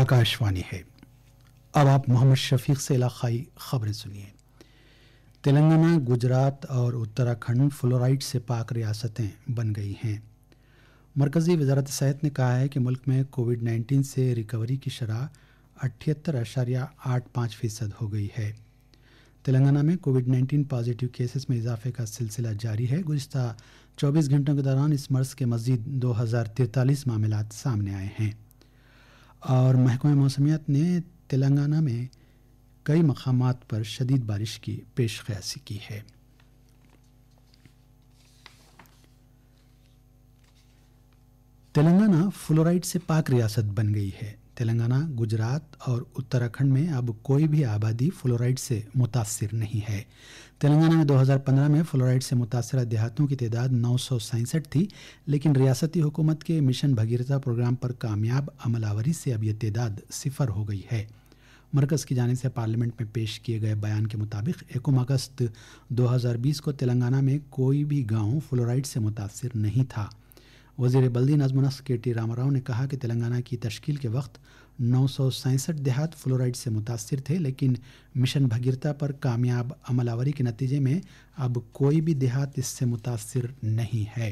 आकाशवाणी है अब आप मोहम्मद शफीक से इलाकई खबरें सुनिए तेलंगाना गुजरात और उत्तराखंड फ्लोराइड से पाक रियासतें बन गई हैं मरकज़ी वजारत सेहत ने कहा है कि मुल्क में कोविड 19 से रिकवरी की शरह अठहत्तर अशारिया आठ पाँच फ़ीसद हो गई है तेलंगाना में कोविड 19 पॉजिटिव केसेस में इजाफे का सिलसिला जारी है गुज्त 24 घंटों के दौरान इस मर्ज़ के मजीद दो हज़ार मामला सामने आए हैं और महकमा मौसमियात ने तेलंगाना में कई मकाम पर शदीद बारिश की पेश की है तेलंगाना फ्लोराइड से पाक रियासत बन गई है तेलंगाना गुजरात और उत्तराखंड में अब कोई भी आबादी फ्लोराइड से मुतासर नहीं है तेलंगाना में 2015 में फ्लोराइड से मुतासर देहातों की तादाद नौ थी लेकिन रियासती हुकूमत के मिशन भगीरथा प्रोग्राम पर कामयाब अमलावरी से अब यह तादाद सिफर हो गई है मरकज़ की जाने से पार्लियामेंट में पेश किए गए बयान के मुताबिक एकम अगस्त 2020 को तेलंगाना में कोई भी गांव फ्लोराइड से मुतासर नहीं था वजीर बल्दी नजमनस के टी रामा राव ने कहा कि तेलंगाना की तश्कील के वक्त नौ सौ सैंसठ देहात फ्लोराइड से मुतासर थे लेकिन मिशन भगीरता पर कामयाब अमलावरी के नतीजे में अब कोई भी देहात इससे मुतासर नहीं है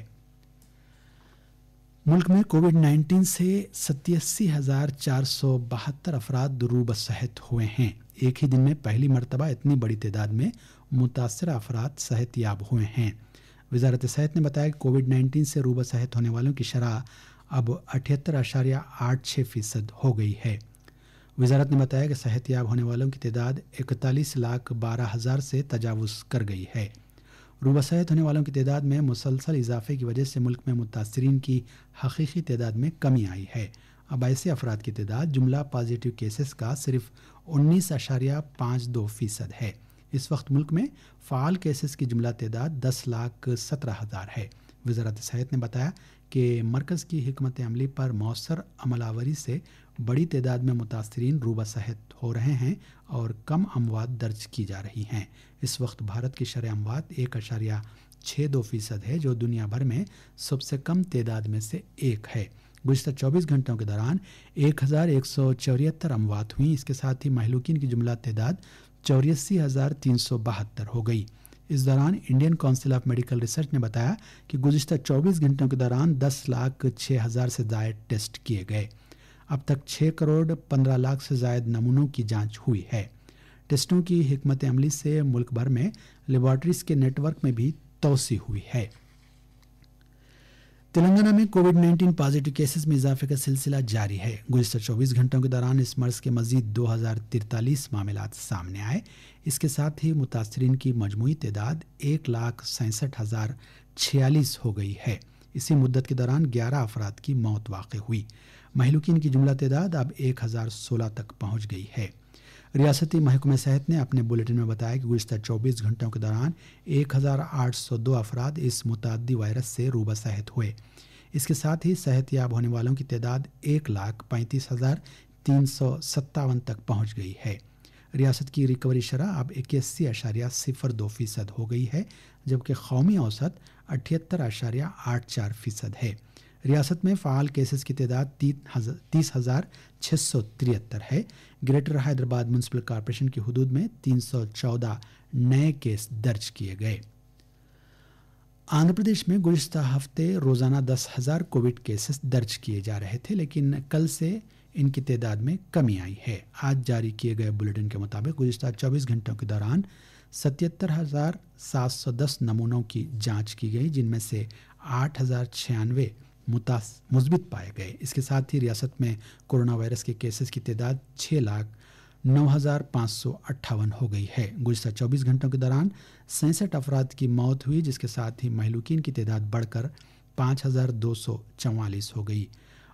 मुल्क में कोविड 19 से सतासी हज़ार चार सौ बहत्तर अफराद रूबसहत हुए हैं एक ही दिन में पहली मरतबा इतनी बड़ी तादाद में मुतासर अफराद याब हुए हैं वजारत सेहत ने बताया कि कोविड 19 से रूबा सहित होने वालों की शरह अब अठहत्तर आशारिया आठ छः फीसद हो गई है वजारत ने बताया कि सेहतियाब होने वालों की तदाद इकतालीस लाख बारह हज़ार से तजावज़ कर गई है रूबा सहित होने वालों की तदाद में मुसलसल इजाफे की वजह से मुल्क में मुतासरीन की हकीकी तदाद में कमी आई है अब ऐसे अफराद की तदाद जुमला पॉजिटिव केसेस का सिर्फ उन्नीस आशारिया पाँच दो फीसद है इस वक्त मुल्क में फ़ाल केसेस की जुमला तदाद दस लाख सत्रह हज़ार है वजारत सेहत ने बताया कि मरकज़ की हमत अमली पर मौसर अमलावरी से बड़ी तदाद में मुतासरीन रूबा सेहत हो रहे हैं और कम अमवात दर्ज की जा रही हैं इस वक्त भारत की शर अमवात एक अशारिया छः दो फ़ीसद है जो दुनिया भर में सबसे कम तादाद में से एक है गुजतर 24 घंटों के दौरान एक हज़ार एक सौ चौहत्तर अमवात हुई इसके साथ ही महलुकिन की जुमला तदाद चौरासी हज़ार तीन सौ बहत्तर हो गई इस दौरान Indian council of medical research ने बताया कि गुजशत 24 घंटों के दौरान 10 लाख छः हज़ार से जायद टेस्ट किए गए अब तक 6 करोड़ 15 लाख से जायद नमूनों की जांच हुई है टेस्टों की हमत अमली से मुल्क भर में लेबॉर्ट्रीज के नेटवर्क में भी तोसी हुई है तेलंगाना में कोविड 19 पॉजिटिव केसेस में इजाफे का सिलसिला जारी है गुजशत 24 घंटों के दौरान इस मर्ज के मजीद दो मामला सामने आए इसके साथ ही मुतासरीन की मजमू तदाद एक लाख सैंसठ हज़ार छियालीस हो गई है इसी मुद्दत के दौरान ग्यारह अफराद की मौत वाक़ हुई महलुकिन की जुमला तदाद अब एक हज़ार सोलह तक पहुँच गई है रियासती महकमे सेहत ने अपने बुलेटिन में बताया कि गुजत 24 घंटों के दौरान 1,802 अफराद इस मुतदी वायरस से रूबा सेहत हुए इसके साथ ही सेहत याब होने वालों की तादाद एक लाख पैंतीस हज़ार तीन सौ सत्तावन तक पहुंच गई है रियासत की रिकवरी शरह अब इक्यासी अशारिया सिफर दो फीसद हो गई है जबकि कौमी औसत अठहत्तर अशारिया आठ चार फीसद है रियासत में फ़ाल केसेस की तादाद तीस हज़ार छः सौ तिहत्तर है ग्रेटर हैदराबाद म्यूनसिपल कॉरपोरेशन की हदूद में तीन सौ चौदह नए केस दर्ज किए गए आंध्र प्रदेश में गुजशत हफ्ते रोज़ाना दस हज़ार कोविड केसेस दर्ज किए जा रहे थे लेकिन कल से इनकी तादाद में कमी आई है आज जारी किए गए बुलेटिन के मुताबिक गुजशत चौबीस घंटों के दौरान सतहत्तर हज़ार सात सौ दस नमूनों की जांच की गई जिनमें से आठ हज़ार छियानवे मुस्बित पाए गए इसके साथ ही रियासत में कोरोना वायरस के केसेस की तादाद छः लाख नौ हज़ार पाँच सौ अट्ठावन हो गई है गुजशत चौबीस घंटों के दौरान सैंसठ अफराद की मौत हुई जिसके साथ ही महलुकिन की तादाद बढ़कर पाँच हज़ार दो सौ चवालीस हो गई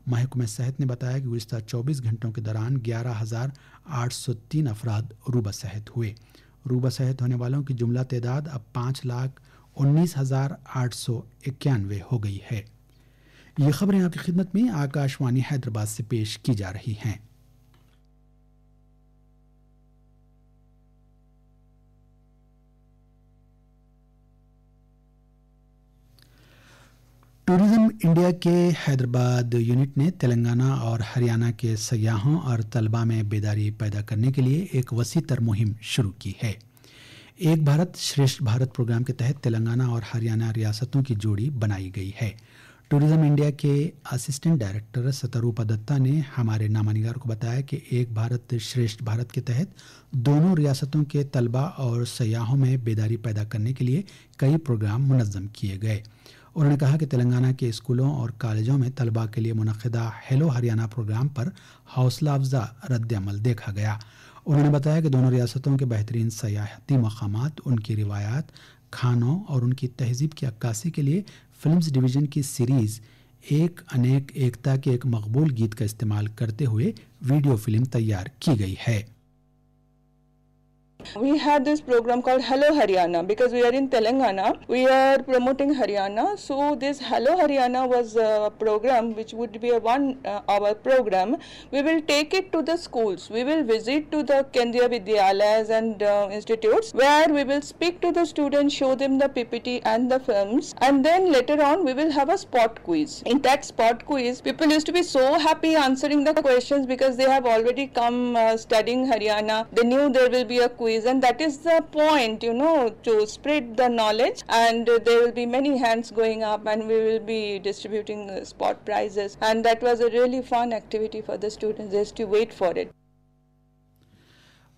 महकमे सेहत ने बताया कि गुजतर चौबीस घंटों के दौरान ग्यारह हज़ार आठ सौ तीन अफराद रूबा सेहत हुए रूबा सेहत होने वालों की जुमला तादाद अब पाँच लाख उन्नीस हज़ार आठ सौ इक्यानवे हो गई है ये खबरें आपकी खिदमत में आकाशवाणी हैदराबाद से पेश की जा रही हैं टूरिज्म इंडिया के हैदराबाद यूनिट ने तेलंगाना और हरियाणा के सयाहों और तलबा में बेदारी पैदा करने के लिए एक वसी तर मुहिम शुरू की है एक भारत श्रेष्ठ भारत प्रोग्राम के तहत तेलंगाना और हरियाणा रियासतों की जोड़ी बनाई गई है टूरिज्म इंडिया के असिस्टेंट डायरेक्टर सतरूपा दत्ता ने हमारे नामानिगार को बताया कि एक भारत श्रेष्ठ भारत के तहत दोनों रियासतों के तलबा और सयाहों में बेदारी पैदा करने के लिए कई प्रोग्राम मुनज़म किए गए उन्होंने कहा कि तेलंगाना के स्कूलों और कॉलेजों में तलबा के लिए मनदा हेलो हरियाणा प्रोग्राम पर हौसला अफजा रद्दमल देखा गया उन्होंने बताया कि दोनों रियासतों के बेहतरीन सयाहती मकाम उनकी रिवायात खानों और उनकी तहजीब की अक्कासी के लिए फिल्म्स डिवीज़न की सीरीज़ एक अनेक एकता के एक मकबूल गीत का इस्तेमाल करते हुए वीडियो फिल्म तैयार की गई है We had this program called Hello Haryana because we are in Telangana. We are promoting Haryana. So this Hello Haryana was a program which would be a one uh, hour program. We will take it to the schools. We will visit to the Kendriya Vidyalayas and uh, institutes where we will speak to the students, show them the PPT and the films and then later on we will have a spot quiz. In that spot quiz, people used to be so happy answering the questions because they have already come uh, studying Haryana. They knew there will be a quiz is and that is the point you know to spread the knowledge and uh, there will be many hands going up and we will be distributing uh, spot prizes and that was a really fun activity for the students just to wait for it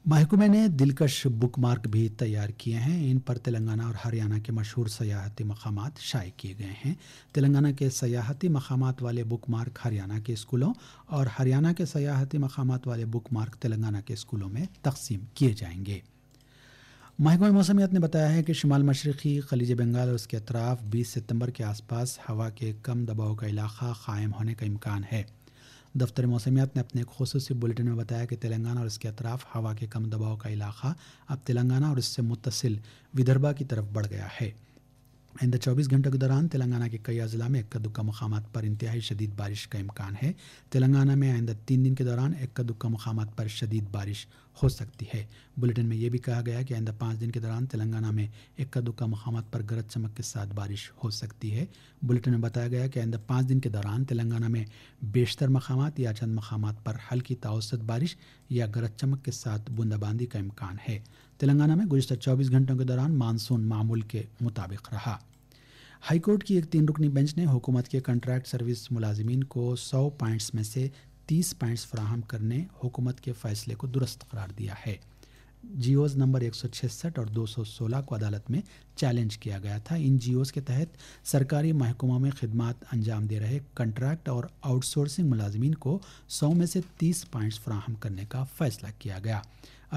महकुमे ने दिलकश bookmark भी तैयार किए हैं इन पर तेलंगाना और हरियाणा के मशहूर सयाहती मकाम शाये किए गए हैं तेलंगाना के सयाहती मकाम वाले बुकमार्क हरियाणा के स्कूलों और हरियाणा के सयाहती मकाम वाले बुकमार्क तेलंगाना के स्कूलों में तकसीम किए जाएंगे महकमा मौसमियात ने बताया है कि शुमाल मशरक़ी खलीज बंगाल और उसके अतराफ 20 सितंबर के आसपास हवा के कम दबाव का इलाका कायम होने का इम्कान है दफ्तर मौसमियात ने अपने एक खसूस बुलेटिन में बताया कि तेलंगाना और इसके अतराफ हवा के कम दबाव का इलाका अब तेलंगाना और इससे मुतसिल विदर्भा की तरफ बढ़ गया है आइंदा चौबीस घंटों के दौरान तेलंगाना के कई अजला में इक्का दुक्का मकाम पर इंतहाई शदीद बारिश का इम्कान है तेलंगाना में आइंदा तीन दिन के दौरान इक्का दुक्का मकाम पर शदीद बारिश हो सकती है बुलेटिन में यह भी कहा गया कि आइंदा पाँच दिन के दौरान तेलंगाना में इक्का दुक्का मकाम पर गरज चमक के साथ बारिश हो सकती है बुलेटिन में बताया गया कि आइंदा पाँच दिन के दौरान तेलंगाना में बेशतर मकाम या चंद मकाम पर हल्की ताउसत बारिश या गरज चमक के साथ बूंदाबांदी का इम्कान है तेलंगाना में गुजशत चौबीस घंटों के दौरान मानसून मामूल के मुताबिक रहा हाईकोर्ट की एक तीन रुकनी बेंच ने हुकूमत के कंट्रैक्ट सर्विस मुलाजमीन को सौ पॉइंट्स में से तीस पॉइंट्स फ्राहम करने हुकूमत के फैसले को दुरुस्त करार दिया है जियोज़ नंबर एक और 216 को अदालत में चैलेंज किया गया था इन जियोज़ के तहत सरकारी महकमों में खदमात अंजाम दे रहे कंट्रैक्ट और आउटसोर्सिंग मुलाजमीन को 100 में से 30 पॉइंट्स फ्राहम करने का फैसला किया गया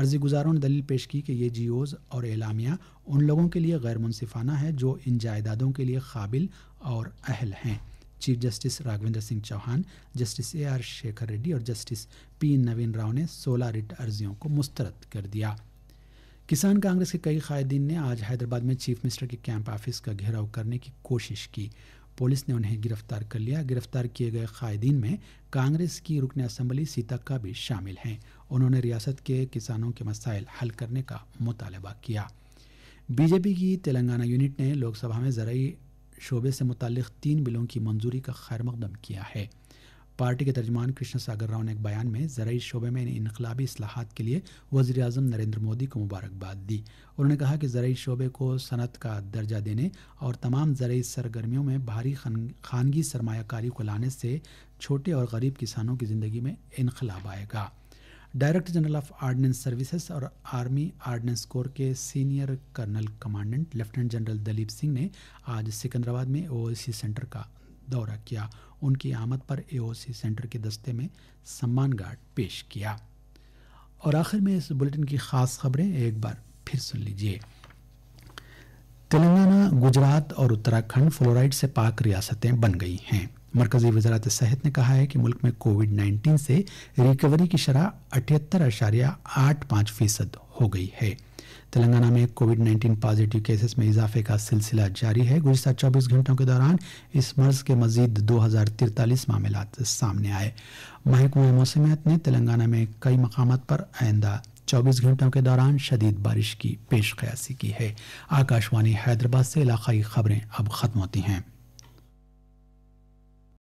अर्जी गुजारों ने दलील पेश की कि ये जियोज़ और एलामिया उन लोगों के लिए गैर मुनसिफाना है जो इन जायदादों के लिए काबिल और अहल हैं chief justice Raghavendra Singh Chauhan justice A R Shekhar Reddy और जस्टिस पी नवीन राव ने सोलह रिट अर्जियों को मुस्तरद कर दिया किसान कांग्रेस के कई कायदीन ने आज हैदराबाद में चीफ मिनिस्टर के कैंप ऑफिस का घेराव करने की कोशिश की पुलिस ने उन्हें गिरफ्तार कर लिया गिरफ्तार किए गए कायदीन में कांग्रेस की रुकन असम्बली सीतक्का भी शामिल हैं उन्होंने रियासत के किसानों के मसाइल हल करने का मुतालबा किया बीजेपी की तेलंगाना यूनिट ने लोकसभा में जरिए शोबे से मुतल तीन बिलों की मंजूरी का खैर मकदम किया है पार्टी के तर्जमान कृष्ण सागर राव ने एक बयान में ज़रूरी शोबे में इनकलाबी असलाहत के लिए वजी अजम नरेंद्र मोदी को मुबारकबाद दी उन्होंने कहा कि ज़रूरी शोबे को सनत का दर्जा देने और तमाम ज़रूरी सरगर्मियों में भारी खानगी सरमाकारी को लाने से छोटे और गरीब किसानों की ज़िंदगी में इनकलाब आएगा director general of ordnance services और आर्मी आर्डनेंस कोर के senior colonel commandant lieutenant general Dalip Singh ने आज सिकंदराबाद में ओएसी सेंटर का दौरा किया उनकी आमद पर एओसी सेंटर के दस्ते में सम्मान गार्ड पेश किया और आखिर में इस बुलेटिन की खास खबरें एक बार फिर सुन लीजिए तेलंगाना गुजरात और उत्तराखंड फ्लोराइड से पाक रियासतें बन गई हैं मरकजी वजारत सेहत ने कहा है कि मुल्क में कोविड 19 से रिकवरी की शरह अठहत्तर अशारिया आठ पाँच फीसद हो गई है तेलंगाना में कोविड 19 पॉजिटिव केसेस में इजाफे का सिलसिला जारी है गुजत 24 घंटों के दौरान इस मर्ज के मजीद दो हजार तिरतालीस मामला सामने आए महकमा मौसमियात ने तेलंगाना में कई मकाम पर आइंदा 24 घंटों के दौरान शदीद बारिश की पेश कयासी की है आकाशवाणी हैदराबाद से इलाकई खबरें अब खत्म होती हैं